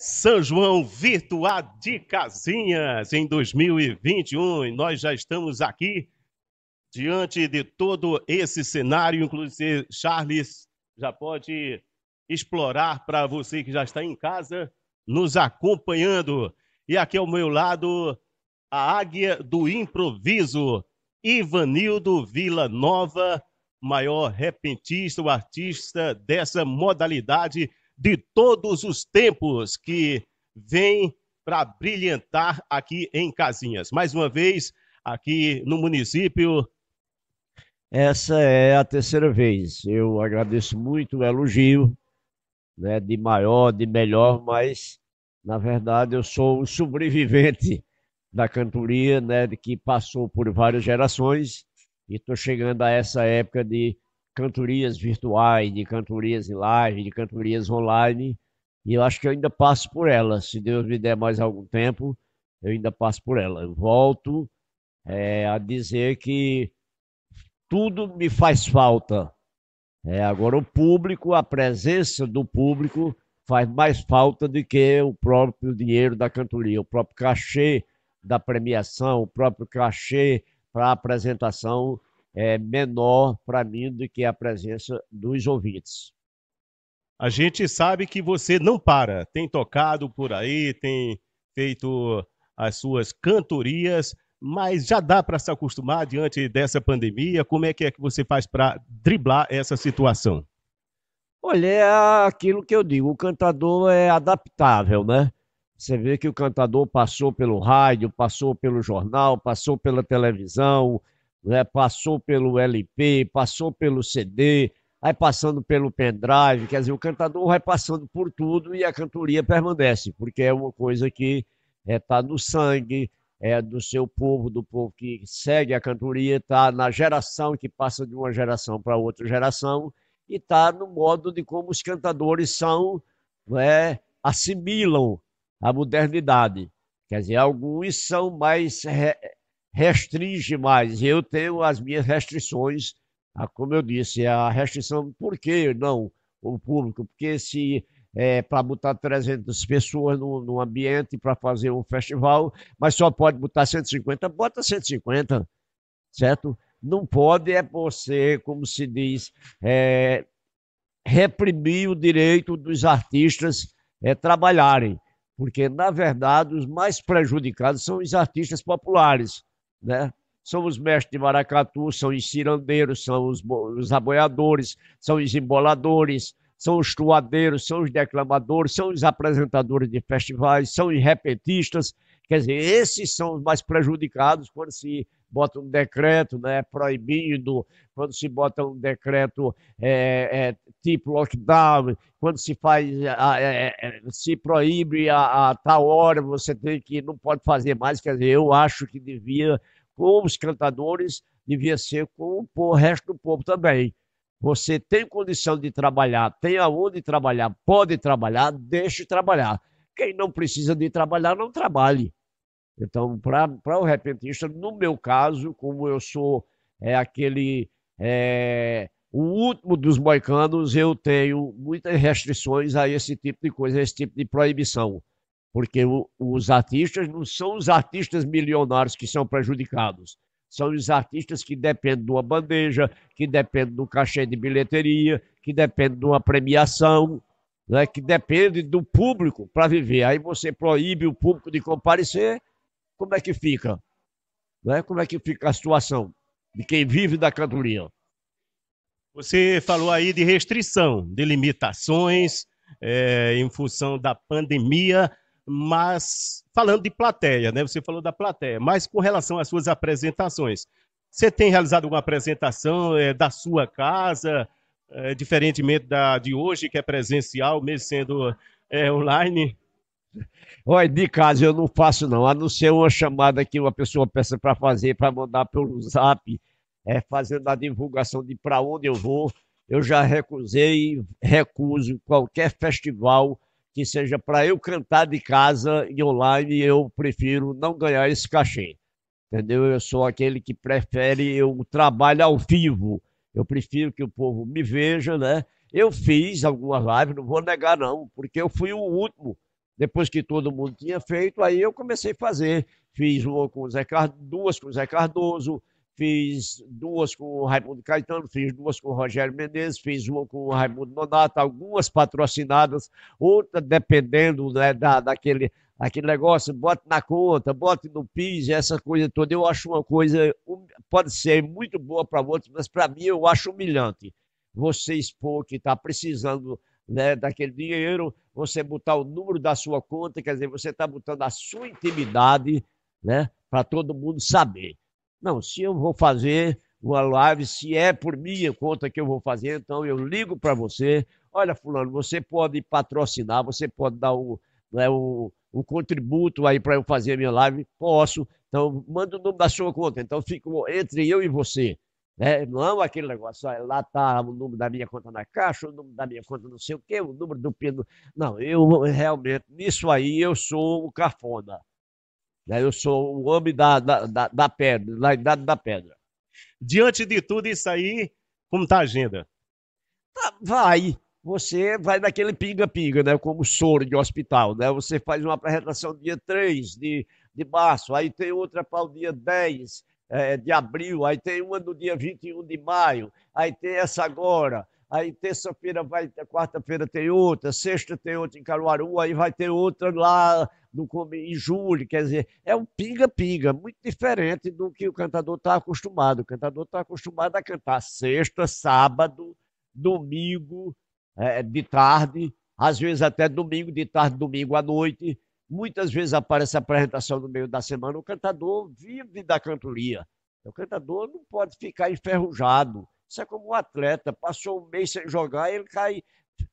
São João Virtual de Casinhas em 2021. E nós já estamos aqui diante de todo esse cenário. Inclusive, Charles já pode explorar para você que já está em casa, nos acompanhando. E aqui ao meu lado, a águia do improviso, Ivanildo Vila Nova, maior repentista, o artista dessa modalidade de todos os tempos que vem para brilhantar aqui em Casinhas. Mais uma vez, aqui no município. Essa é a terceira vez. Eu agradeço muito o elogio, né, de maior, de melhor, mas na verdade eu sou um sobrevivente da cantoria, né, que passou por várias gerações e estou chegando a essa época de cantorias virtuais, de cantorias em live, de cantorias online, e eu acho que eu ainda passo por ela. Se Deus me der mais algum tempo, eu ainda passo por ela. Eu volto é, a dizer que tudo me faz falta. É, agora, o público, a presença do público faz mais falta do que o próprio dinheiro da cantoria, o próprio cachê da premiação, o próprio cachê para a apresentação é, menor para mim do que a presença dos ouvintes. A gente sabe que você não para, tem tocado por aí, tem feito as suas cantorias, mas já dá para se acostumar diante dessa pandemia? Como é que é que você faz para driblar essa situação? Olha, é aquilo que eu digo, o cantador é adaptável, né? Você vê que o cantador passou pelo rádio, passou pelo jornal, passou pela televisão, né? passou pelo LP, passou pelo CD, vai passando pelo pendrive, quer dizer, o cantador vai passando por tudo e a cantoria permanece, porque é uma coisa que está é, tá no sangue, é do seu povo, do povo que segue a cantoria, está na geração que passa de uma geração para outra geração, e está no modo de como os cantadores são, né, assimilam a modernidade. Quer dizer, alguns são mais restringe mais. Eu tenho as minhas restrições, como eu disse, a restrição, por que não o público? Porque se é, para botar 300 pessoas no, no ambiente para fazer um festival, mas só pode botar 150, bota 150, certo? Não pode é você, como se diz, é, reprimir o direito dos artistas é, trabalharem, porque, na verdade, os mais prejudicados são os artistas populares, né? São os mestres de maracatu, são os cirandeiros, são os, os aboiadores, são os emboladores, são os tuadeiros, são os declamadores, são os apresentadores de festivais, são os repetistas. Quer dizer, esses são os mais prejudicados quando se bota um decreto, né, proibido, quando se bota um decreto é, é, tipo lockdown, quando se faz, é, é, é, se proíbe a, a tal hora, você tem que, não pode fazer mais, quer dizer, eu acho que devia, com os cantadores, devia ser com o resto do povo também. Você tem condição de trabalhar, tem aonde trabalhar, pode trabalhar, deixe trabalhar. Quem não precisa de trabalhar, não trabalhe. Então, para o repentista, no meu caso, como eu sou é, aquele. É, o último dos moicanos, eu tenho muitas restrições a esse tipo de coisa, a esse tipo de proibição. Porque o, os artistas não são os artistas milionários que são prejudicados. São os artistas que dependem de uma bandeja, que dependem do cachê de bilheteria, que dependem de uma premiação, né, que depende do público para viver. Aí você proíbe o público de comparecer, como é que fica? Né? Como é que fica a situação de quem vive da cantoria? Você falou aí de restrição, de limitações é, em função da pandemia, mas falando de plateia, né? Você falou da plateia, mas com relação às suas apresentações, você tem realizado alguma apresentação é, da sua casa, é, diferentemente da de hoje que é presencial, mesmo sendo é, online? Olha, de casa eu não faço, não, a não ser uma chamada que uma pessoa peça para fazer, para mandar pelo zap, é, fazendo a divulgação de para onde eu vou. Eu já recusei recuso qualquer festival que seja para eu cantar de casa e online, eu prefiro não ganhar esse cachê. Entendeu? Eu sou aquele que prefere o trabalho ao vivo. Eu prefiro que o povo me veja, né? Eu fiz algumas lives, não vou negar não, porque eu fui o último depois que todo mundo tinha feito, aí eu comecei a fazer. Fiz uma com o Zé Cardoso, duas com o Zé Cardoso, fiz duas com o Raimundo Caetano, fiz duas com o Rogério Menezes, fiz uma com o Raimundo Nonato, algumas patrocinadas, outras dependendo né, da, daquele aquele negócio, bote na conta, bote no PIS, essa coisa toda. Eu acho uma coisa, pode ser muito boa para outros, mas para mim eu acho humilhante. Você expor que está precisando né, daquele dinheiro, você botar o número da sua conta, quer dizer, você está botando a sua intimidade né, para todo mundo saber. Não, se eu vou fazer uma live, se é por minha conta que eu vou fazer, então eu ligo para você. Olha, Fulano, você pode patrocinar, você pode dar o né, um, um contributo aí para eu fazer a minha live? Posso. Então, manda o nome da sua conta. Então, fica entre eu e você. Né? É, não aquele negócio, olha, lá está o número da minha conta na caixa, o número da minha conta não sei o quê, o número do pino. Não, eu realmente, nisso aí eu sou o cafona. Né? Eu sou o homem da, da, da, da pedra, da idade da pedra. Diante de tudo isso aí, como está a agenda? Tá, vai. Você vai daquele pinga-pinga, né? Como soro de hospital, né? Você faz uma apresentação dia 3 de, de março, aí tem outra para o dia 10, é, de abril, aí tem uma do dia 21 de maio, aí tem essa agora, aí terça-feira vai, quarta-feira tem outra, sexta tem outra em Caruaru, aí vai ter outra lá no, em julho, quer dizer, é um pinga-pinga, muito diferente do que o cantador está acostumado. O cantador está acostumado a cantar sexta, sábado, domingo é, de tarde, às vezes até domingo de tarde, domingo à noite, Muitas vezes aparece a apresentação no meio da semana, o cantador vive da cantoria. O cantador não pode ficar enferrujado. Isso é como um atleta, passou um mês sem jogar, ele cai,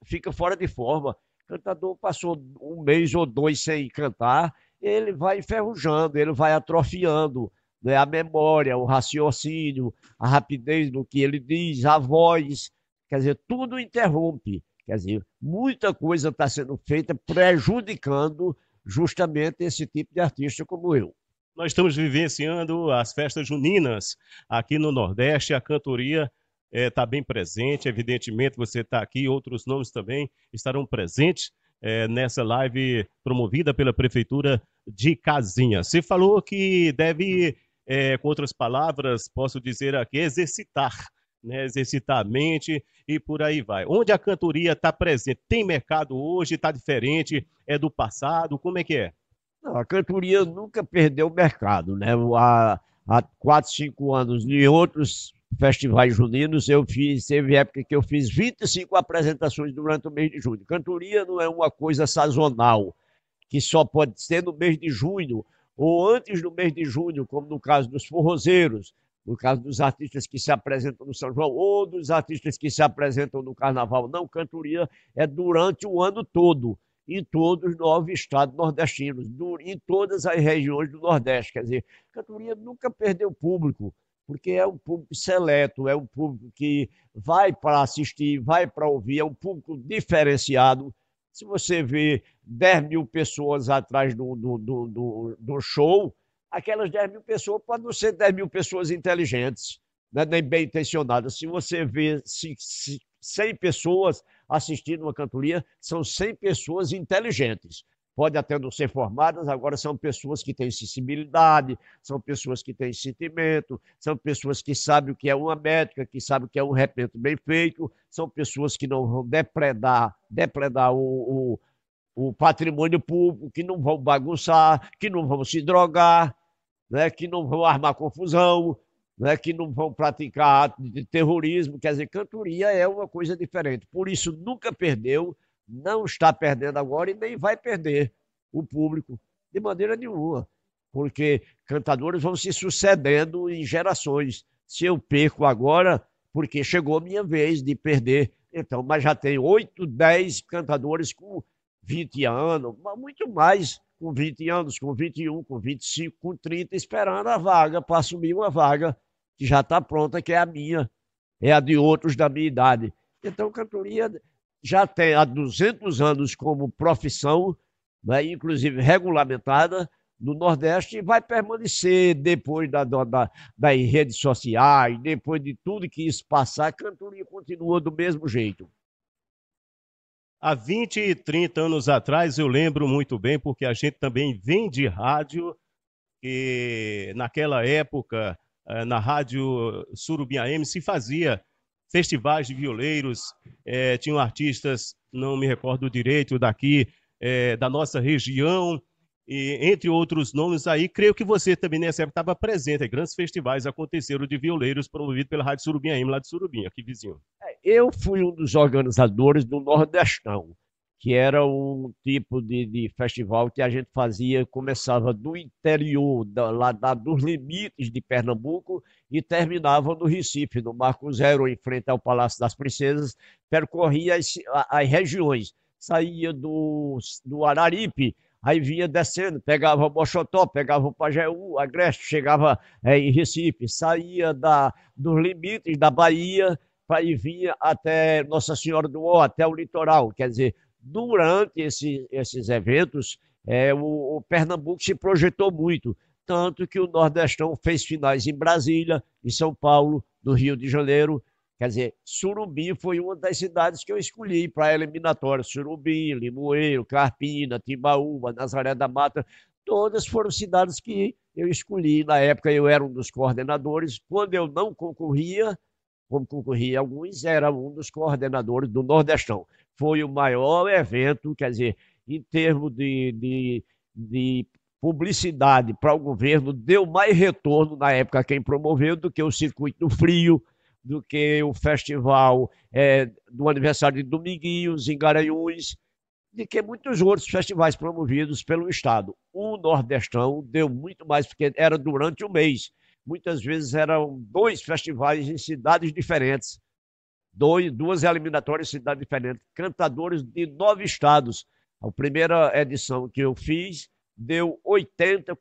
fica fora de forma. O cantador passou um mês ou dois sem cantar, ele vai enferrujando, ele vai atrofiando né? a memória, o raciocínio, a rapidez do que ele diz, a voz. Quer dizer, tudo interrompe. Quer dizer, muita coisa está sendo feita prejudicando justamente esse tipo de artista como eu. Nós estamos vivenciando as festas juninas aqui no Nordeste, a cantoria está é, tá bem presente, evidentemente você está aqui, outros nomes também estarão presentes é, nessa live promovida pela Prefeitura de Casinha. Você falou que deve, é, com outras palavras, posso dizer aqui, exercitar né, exercitar a mente e por aí vai. Onde a cantoria está presente? Tem mercado hoje? Está diferente? É do passado? Como é que é? Não, a cantoria nunca perdeu o mercado. Né? Há, há quatro, cinco anos, em outros festivais juninos, eu fiz, teve época que eu fiz 25 apresentações durante o mês de junho. Cantoria não é uma coisa sazonal, que só pode ser no mês de junho ou antes do mês de junho, como no caso dos forrozeiros no caso dos artistas que se apresentam no São João ou dos artistas que se apresentam no Carnaval. Não, cantoria é durante o ano todo, em todos os nove estados nordestinos, em todas as regiões do Nordeste. Quer dizer, cantoria nunca perdeu público, porque é um público seleto, é um público que vai para assistir, vai para ouvir, é um público diferenciado. Se você vê 10 mil pessoas atrás do, do, do, do, do show, aquelas 10 mil pessoas podem não ser 10 mil pessoas inteligentes, né, nem bem intencionadas. Se você vê se, se 100 pessoas assistindo uma cantoria, são 100 pessoas inteligentes. Pode até não ser formadas, agora são pessoas que têm sensibilidade, são pessoas que têm sentimento, são pessoas que sabem o que é uma médica, que sabem o que é um repente bem feito, são pessoas que não vão depredar, depredar o, o o patrimônio público, que não vão bagunçar, que não vão se drogar, né, que não vão armar confusão, né, que não vão praticar ato de terrorismo. Quer dizer, cantoria é uma coisa diferente. Por isso, nunca perdeu, não está perdendo agora e nem vai perder o público de maneira nenhuma, porque cantadores vão se sucedendo em gerações. Se eu perco agora, porque chegou a minha vez de perder, então, mas já tem oito, dez cantadores com 20 anos, muito mais com 20 anos, com 21, com 25, com 30, esperando a vaga para assumir uma vaga que já está pronta, que é a minha, é a de outros da minha idade. Então, cantoria já tem há 200 anos como profissão, né, inclusive regulamentada, no Nordeste e vai permanecer depois da, da, das redes sociais, depois de tudo que isso passar, a cantoria continua do mesmo jeito. Há 20 e 30 anos atrás, eu lembro muito bem, porque a gente também vem de rádio, e naquela época, eh, na rádio Surubim se fazia festivais de violeiros, eh, tinham artistas, não me recordo direito, daqui, eh, da nossa região, e entre outros nomes aí, creio que você também nessa época estava presente. Grandes festivais aconteceram de violeiros promovidos pela Rádio Surubim M, lá de Surubim, aqui vizinho. É, eu fui um dos organizadores do Nordestão, que era um tipo de, de festival que a gente fazia, começava do interior, da, lá da, dos limites de Pernambuco, e terminava no Recife, no Marco Zero, em frente ao Palácio das Princesas, percorria as, as regiões. Saía do, do Araripe, aí vinha descendo, pegava Mochotó, pegava Pajeú, Agreste, chegava é, em Recife, saía da, dos limites da Bahia para ir vinha até Nossa Senhora do Ó, até o litoral. Quer dizer, durante esse, esses eventos, é, o, o Pernambuco se projetou muito, tanto que o Nordestão fez finais em Brasília, em São Paulo, no Rio de Janeiro, Quer dizer, Surumbi foi uma das cidades que eu escolhi para a eliminatória. Surumbi, Limoeiro, Carpina, Timbaúba, Nazaré da Mata, todas foram cidades que eu escolhi. Na época eu era um dos coordenadores. Quando eu não concorria, como concorria alguns, era um dos coordenadores do Nordestão. Foi o maior evento, quer dizer, em termos de, de, de publicidade para o governo, deu mais retorno na época quem promoveu do que o circuito do frio, do que o festival é, do aniversário de Dominguinhos, em Garanhuns, de que muitos outros festivais promovidos pelo Estado. O Nordestão deu muito mais, porque era durante o mês. Muitas vezes eram dois festivais em cidades diferentes, dois, duas eliminatórias em cidades diferentes, cantadores de nove estados. A primeira edição que eu fiz deu 80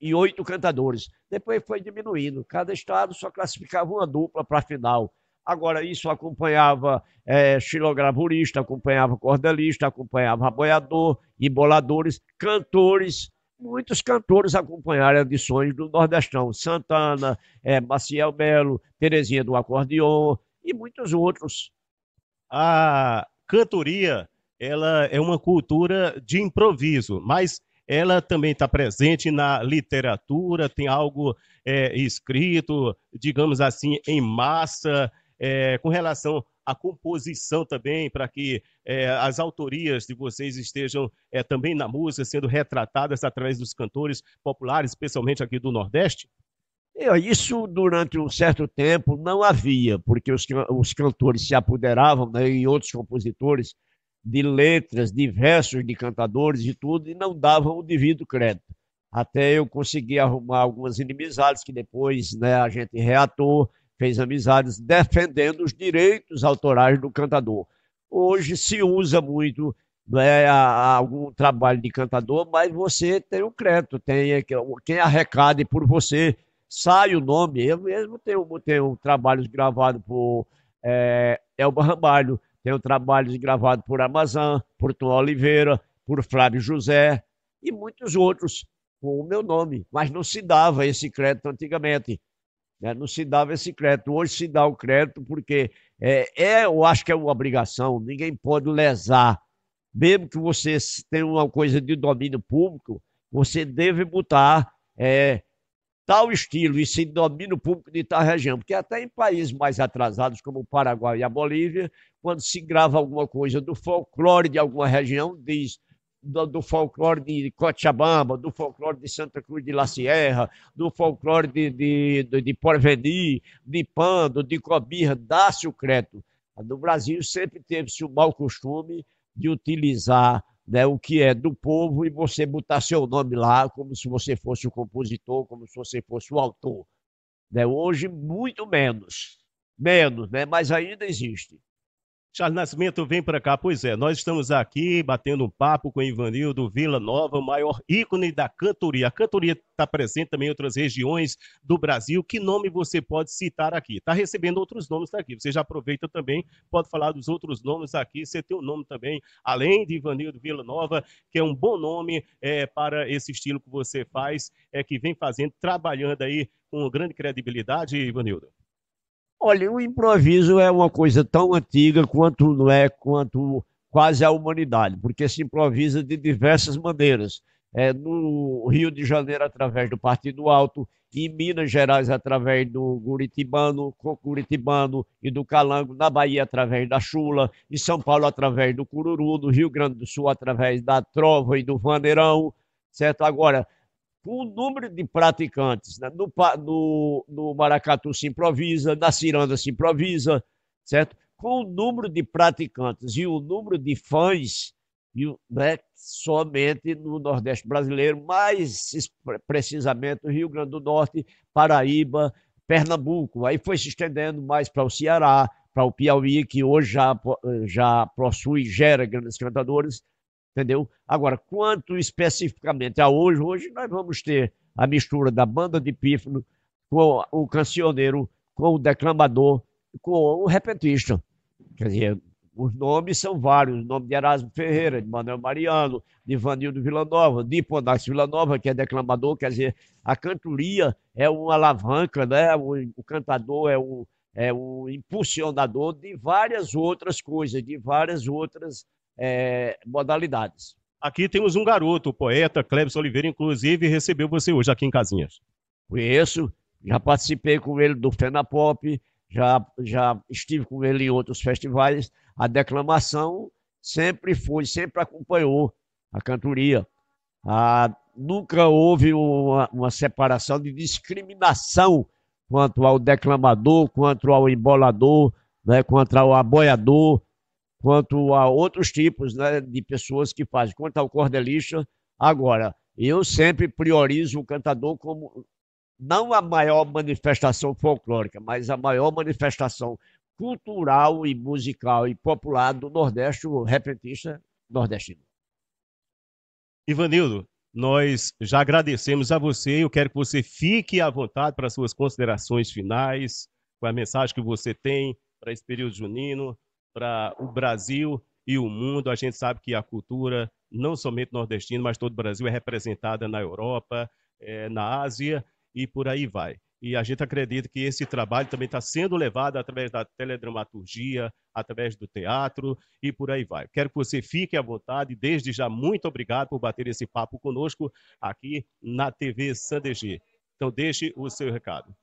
e oito cantadores. Depois foi diminuindo. Cada estado só classificava uma dupla para a final. Agora, isso acompanhava é, xilogravurista, acompanhava cordelista, acompanhava boiador, emboladores, cantores. Muitos cantores acompanharam edições do Nordestão. Santana, é, Maciel Belo, Terezinha do Acordeon e muitos outros. A cantoria ela é uma cultura de improviso, mas ela também está presente na literatura, tem algo é, escrito, digamos assim, em massa, é, com relação à composição também, para que é, as autorias de vocês estejam é, também na música, sendo retratadas através dos cantores populares, especialmente aqui do Nordeste? É, isso durante um certo tempo não havia, porque os, os cantores se apoderavam, né, e outros compositores de letras, de versos de cantadores e tudo, e não davam o devido crédito. Até eu consegui arrumar algumas inimizades que depois né, a gente reatou, fez amizades defendendo os direitos autorais do cantador. Hoje se usa muito né, algum trabalho de cantador, mas você tem o crédito, tem é quem arrecade por você, sai o nome. Eu mesmo tenho, tenho trabalhos gravados por é, Elba Ramalho, tenho trabalhos gravados por Amazon, por Tom Oliveira, por Flávio José e muitos outros com o meu nome. Mas não se dava esse crédito antigamente. Né? Não se dava esse crédito. Hoje se dá o crédito porque é, é, eu acho que é uma obrigação. Ninguém pode lesar. Mesmo que você tenha uma coisa de domínio público, você deve botar é, tal estilo e se domina o público de tal região. Porque até em países mais atrasados, como o Paraguai e a Bolívia, quando se grava alguma coisa do folclore de alguma região, diz do, do folclore de Cochabamba, do folclore de Santa Cruz de La Sierra, do folclore de, de, de, de Porvenir, de Pando, de Cobirra, dá-se o crédito. No Brasil sempre teve-se o mau costume de utilizar né, o que é do povo e você botar seu nome lá como se você fosse o compositor, como se você fosse o autor. Né? Hoje, muito menos. Menos, né? mas ainda existe. Charles Nascimento, vem para cá. Pois é, nós estamos aqui batendo um papo com Ivanildo Vila Nova, o maior ícone da cantoria. A cantoria está presente também em outras regiões do Brasil. Que nome você pode citar aqui? Está recebendo outros nomes aqui. Você já aproveita também, pode falar dos outros nomes aqui. Você tem um nome também, além de Ivanildo Vila Nova, que é um bom nome é, para esse estilo que você faz, é que vem fazendo, trabalhando aí com grande credibilidade, Ivanildo. Olha, o improviso é uma coisa tão antiga quanto não é quanto quase a humanidade, porque se improvisa de diversas maneiras. É, no Rio de Janeiro através do Partido Alto, em Minas Gerais através do Curitibano, e do Calango, na Bahia através da Chula, em São Paulo através do Cururu, no Rio Grande do Sul através da Trova e do Vaneirão, certo? Agora, com o número de praticantes. Né? No, no, no Maracatu se improvisa, na Ciranda se improvisa, certo? Com o número de praticantes e o número de fãs, e, né, somente no Nordeste brasileiro, mais precisamente no Rio Grande do Norte, Paraíba, Pernambuco. Aí foi se estendendo mais para o Ceará, para o Piauí, que hoje já, já possui e gera grandes cantadores, entendeu? Agora, quanto especificamente a hoje, hoje nós vamos ter a mistura da banda de pífano com o cancioneiro, com o declamador, com o repentista. Quer dizer, os nomes são vários, o nome de Erasmo Ferreira, de Manuel Mariano, de Vanildo Villanova, de Vila Villanova, que é declamador, quer dizer, a cantoria é uma alavanca, né? o, o cantador é o, é o impulsionador de várias outras coisas, de várias outras é, modalidades. Aqui temos um garoto, o poeta Clebson Oliveira, inclusive recebeu você hoje aqui em Casinhas. Conheço, já participei com ele do Fenapop, já, já estive com ele em outros festivais. A declamação sempre foi, sempre acompanhou a cantoria. Ah, nunca houve uma, uma, separação de discriminação quanto ao declamador, quanto ao embolador, né, quanto ao aboiador, quanto a outros tipos né, de pessoas que fazem, quanto ao cordelista. Agora, eu sempre priorizo o cantador como não a maior manifestação folclórica, mas a maior manifestação cultural e musical e popular do Nordeste, o repentista nordestino. Ivanildo, nós já agradecemos a você. Eu quero que você fique à vontade para suas considerações finais, com a mensagem que você tem para esse período junino, para o Brasil e o mundo. A gente sabe que a cultura, não somente nordestina, mas todo o Brasil, é representada na Europa, é, na Ásia e por aí vai. E a gente acredita que esse trabalho também está sendo levado através da teledramaturgia, através do teatro e por aí vai. Quero que você fique à vontade. Desde já, muito obrigado por bater esse papo conosco aqui na TV Sandegê. Então, deixe o seu recado.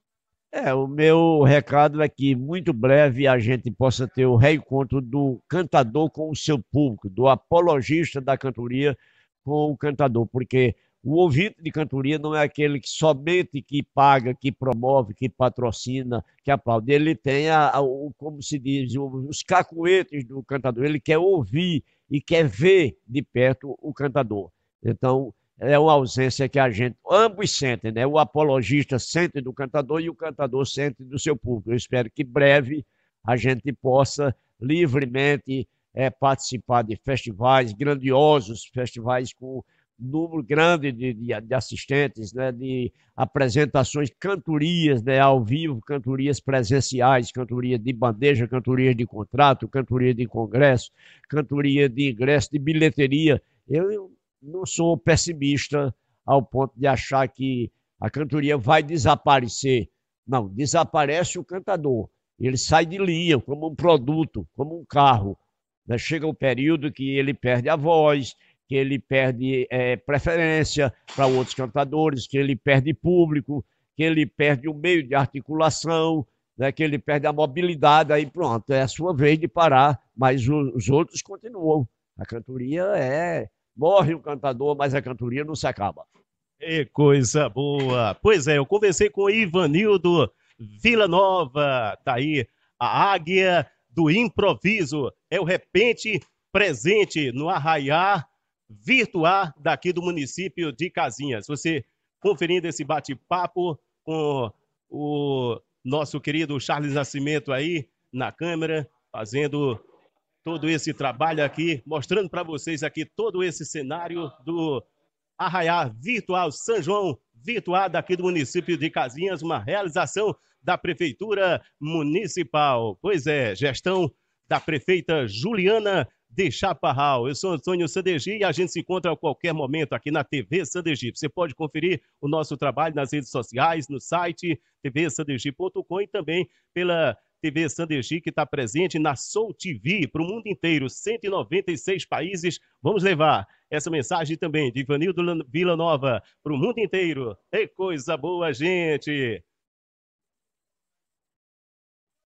É, o meu recado é que muito breve a gente possa ter o reencontro do cantador com o seu público, do apologista da cantoria com o cantador, porque o ouvinte de cantoria não é aquele que somente que paga, que promove, que patrocina, que aplaude. Ele tem, a, a, o, como se diz, os cacuetes do cantador. Ele quer ouvir e quer ver de perto o cantador. Então, é uma ausência que a gente, ambos sentem, né? O apologista sente do cantador e o cantador sente do seu público. Eu espero que breve a gente possa livremente é, participar de festivais grandiosos, festivais com número grande de, de, de assistentes, né? De apresentações, cantorias, né? Ao vivo, cantorias presenciais, cantoria de bandeja, cantoria de contrato, cantoria de congresso, cantoria de ingresso, de bilheteria. eu não sou pessimista ao ponto de achar que a cantoria vai desaparecer. Não, desaparece o cantador. Ele sai de linha, como um produto, como um carro. Né? Chega o um período que ele perde a voz, que ele perde é, preferência para outros cantadores, que ele perde público, que ele perde o meio de articulação, né, que ele perde a mobilidade, aí pronto, é a sua vez de parar, mas os outros continuam. A cantoria é Morre o cantador, mas a cantoria não se acaba. Que coisa boa! Pois é, eu conversei com o Ivanildo Vila Nova, tá aí a águia do improviso, é o repente presente no arraiar virtuar daqui do município de Casinhas. Você conferindo esse bate-papo com o nosso querido Charles Nascimento aí na câmera, fazendo todo esse trabalho aqui, mostrando para vocês aqui todo esse cenário do Arraiá Virtual São João Virtual daqui do município de Casinhas, uma realização da Prefeitura Municipal. Pois é, gestão da prefeita Juliana de Chaparral. Eu sou Antônio Sandegi e a gente se encontra a qualquer momento aqui na TV Sandegi. Você pode conferir o nosso trabalho nas redes sociais, no site tvsandegi.com e também pela TV Sandergi, que está presente na Soul TV para o mundo inteiro, 196 países. Vamos levar essa mensagem também de Vanildo Vila Nova para o mundo inteiro. É coisa boa, gente!